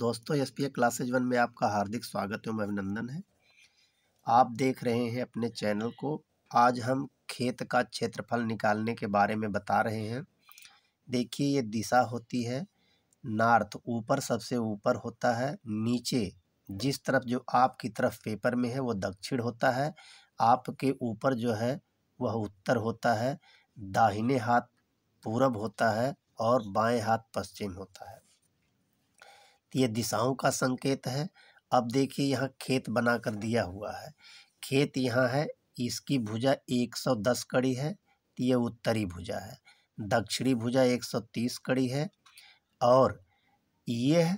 दोस्तों S P A classes one में आपका हार्दिक स्वागत एवं अभिनंदन है आप देख रहे हैं अपने चैनल को आज हम खेत का क्षेत्रफल निकालने के बारे में बता रहे हैं देखिए ये दिशा होती है नॉर्थ ऊपर सबसे ऊपर होता है नीचे जिस तरफ जो आपकी तरफ पेपर में है वो दक्षिण होता है आपके ऊपर जो है वह उत्तर होता है दाहिने हाथ पूरब होता है और बाएँ हाथ पश्चिम होता है ये दिशाओं का संकेत है अब देखिए यहाँ खेत बना कर दिया हुआ है खेत यहाँ है इसकी भुजा 110 कड़ी है तो ये उत्तरी भुजा है दक्षिणी भुजा 130 कड़ी है और यह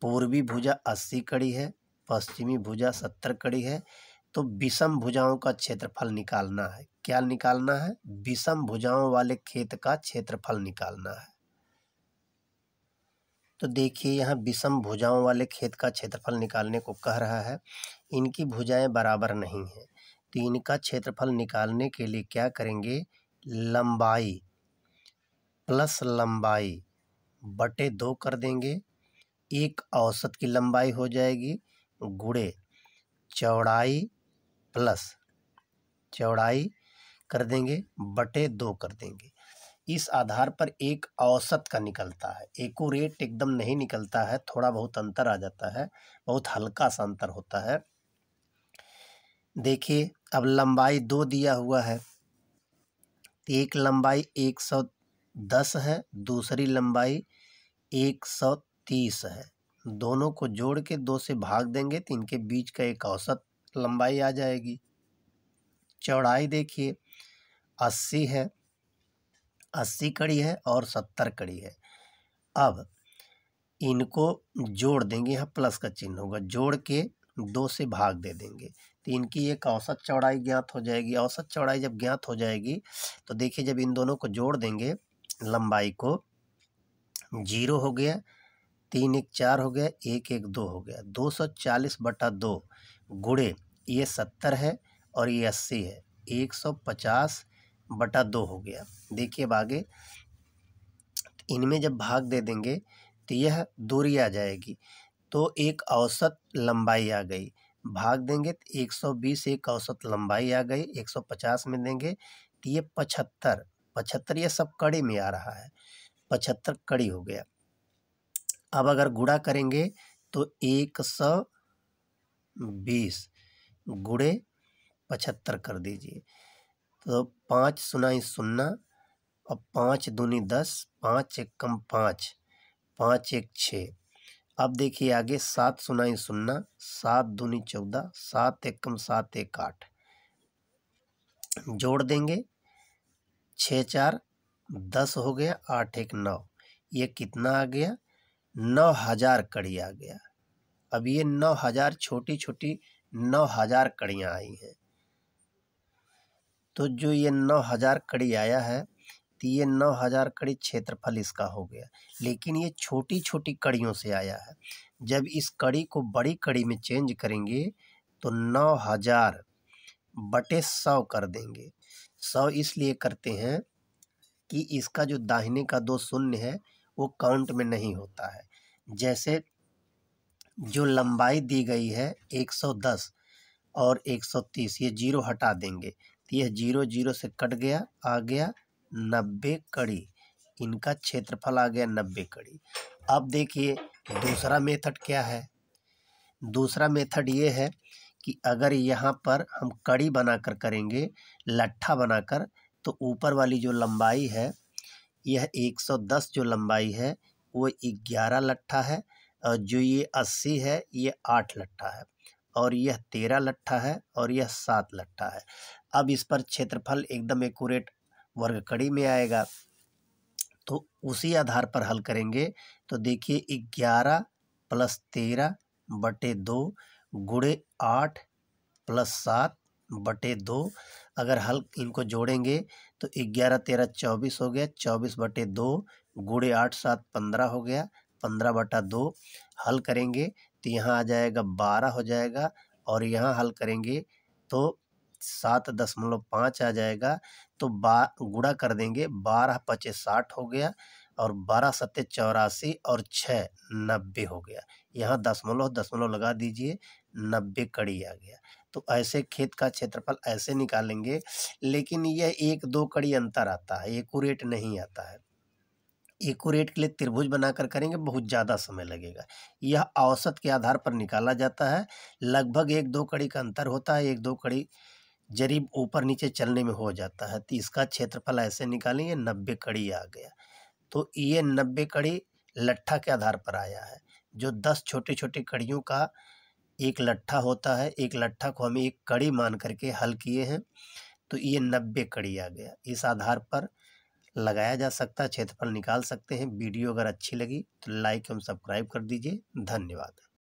पूर्वी भुजा 80 कड़ी है पश्चिमी भुजा 70 कड़ी है तो विषम भुजाओं का क्षेत्रफल निकालना है क्या निकालना है विषम भुजाओं वाले खेत का क्षेत्रफल निकालना है तो देखिए यहाँ विषम भुजाओं वाले खेत का क्षेत्रफल निकालने को कह रहा है इनकी भुजाएं बराबर नहीं हैं तो इनका क्षेत्रफल निकालने के लिए क्या करेंगे लंबाई प्लस लंबाई बटे दो कर देंगे एक औसत की लंबाई हो जाएगी गुड़े चौड़ाई प्लस चौड़ाई कर देंगे बटे दो कर देंगे इस आधार पर एक औसत का निकलता है एकूरेट एकदम नहीं निकलता है थोड़ा बहुत अंतर आ जाता है बहुत हल्का सा अंतर होता है देखिए अब लंबाई दो दिया हुआ है एक लंबाई एक सौ दस है दूसरी लंबाई एक सौ तीस है दोनों को जोड़ के दो से भाग देंगे तो इनके बीच का एक औसत लंबाई आ जाएगी चौड़ाई देखिए अस्सी है अस्सी कड़ी है और सत्तर कड़ी है अब इनको जोड़ देंगे यहाँ प्लस का चिन्ह होगा जोड़ के दो से भाग दे देंगे तो इनकी एक औसत चौड़ाई ज्ञात हो जाएगी औसत चौड़ाई जब ज्ञात हो जाएगी तो देखिए जब इन दोनों को जोड़ देंगे लंबाई को जीरो हो गया तीन एक चार हो गया एक एक दो हो गया दो सौ चालीस बटा दो गुड़े ये सत्तर है और ये अस्सी है एक सौ पचास बटा दो हो गया देखिए अब आगे इनमें जब भाग दे देंगे तो यह दूरी आ जाएगी तो एक औसत लंबाई आ गई भाग देंगे तो एक सौ बीस एक औसत लंबाई आ गई एक सौ पचास में देंगे तो ये पचहत्तर पचहत्तर ये सब कड़ी में आ रहा है पचहत्तर कड़ी हो गया अब अगर गुड़ा करेंगे तो एक सौ बीस गुड़े पचहत्तर कर दीजिए तो पाँच सुनाई सुनना और पाँच दूनी दस पाँच एक कम पाँच पाँच एक छः अब देखिए आगे सात सुनाई सुनना सात दूनी चौदह सात एक कम सात एक आठ जोड़ देंगे छः चार दस हो गया आठ एक नौ ये कितना आ गया नौ हज़ार कड़ी आ गया अब ये नौ हज़ार छोटी छोटी नौ हज़ार कड़ियाँ आई हैं तो जो ये नौ हज़ार कड़ी आया है तो ये नौ हज़ार कड़ी क्षेत्रफल इसका हो गया लेकिन ये छोटी छोटी कड़ियों से आया है जब इस कड़ी को बड़ी कड़ी में चेंज करेंगे तो नौ हज़ार बटे सौ कर देंगे सौ इसलिए करते हैं कि इसका जो दाहिने का दो शून्य है वो काउंट में नहीं होता है जैसे जो लंबाई दी गई है 110 और 130 ये जीरो हटा देंगे तो यह जीरो जीरो से कट गया आ गया नब्बे कड़ी इनका क्षेत्रफल आ गया नब्बे कड़ी अब देखिए दूसरा मेथड क्या है दूसरा मेथड ये है कि अगर यहाँ पर हम कड़ी बनाकर करेंगे लट्ठा बनाकर तो ऊपर वाली जो लंबाई है यह 110 जो लंबाई है वो 11 लट्ठा है और जो ये 80 है ये 8 लट्ठा है और यह तेरह लट्ठा है और यह सात लट्ठा है अब इस पर क्षेत्रफल एकदम एकूरेट वर्ग कड़ी में आएगा तो उसी आधार पर हल करेंगे तो देखिए ग्यारह प्लस तेरह बटे दो गुड़े आठ प्लस सात बटे दो अगर हल इनको जोड़ेंगे तो ग्यारह तेरह चौबीस हो गया चौबीस बटे दो गुड़े आठ सात पंद्रह हो गया पंद्रह बटा दो हल करेंगे तो यहाँ आ जाएगा बारह हो जाएगा और यहाँ हल करेंगे तो सात दशमलव पाँच आ जाएगा तो बा गुड़ा कर देंगे बारह पचे साठ हो गया और बारह सत्ते चौरासी और छः नब्बे हो गया यहाँ दशमलव दशमलव लगा दीजिए नब्बे कड़ी आ गया तो ऐसे खेत का क्षेत्रफल ऐसे निकालेंगे लेकिन यह एक दो कड़ी अंतर आता है एकूरेट नहीं आता है एकोरेट के लिए त्रिभुज बनाकर करेंगे बहुत ज़्यादा समय लगेगा यह औसत के आधार पर निकाला जाता है लगभग एक दो कड़ी का अंतर होता है एक दो कड़ी जरीब ऊपर नीचे चलने में हो जाता है तो इसका क्षेत्रफल ऐसे निकालेंगे नब्बे कड़ी आ गया तो ये नब्बे कड़ी लट्ठा के आधार पर आया है जो दस छोटे छोटे कड़ियों का एक लट्ठा होता है एक लट्ठा को हमें एक कड़ी मान करके हल किए हैं तो ये नब्बे कड़ी आ गया इस आधार पर लगाया जा सकता है क्षेत्रफल निकाल सकते हैं वीडियो अगर अच्छी लगी तो लाइक एवं सब्सक्राइब कर दीजिए धन्यवाद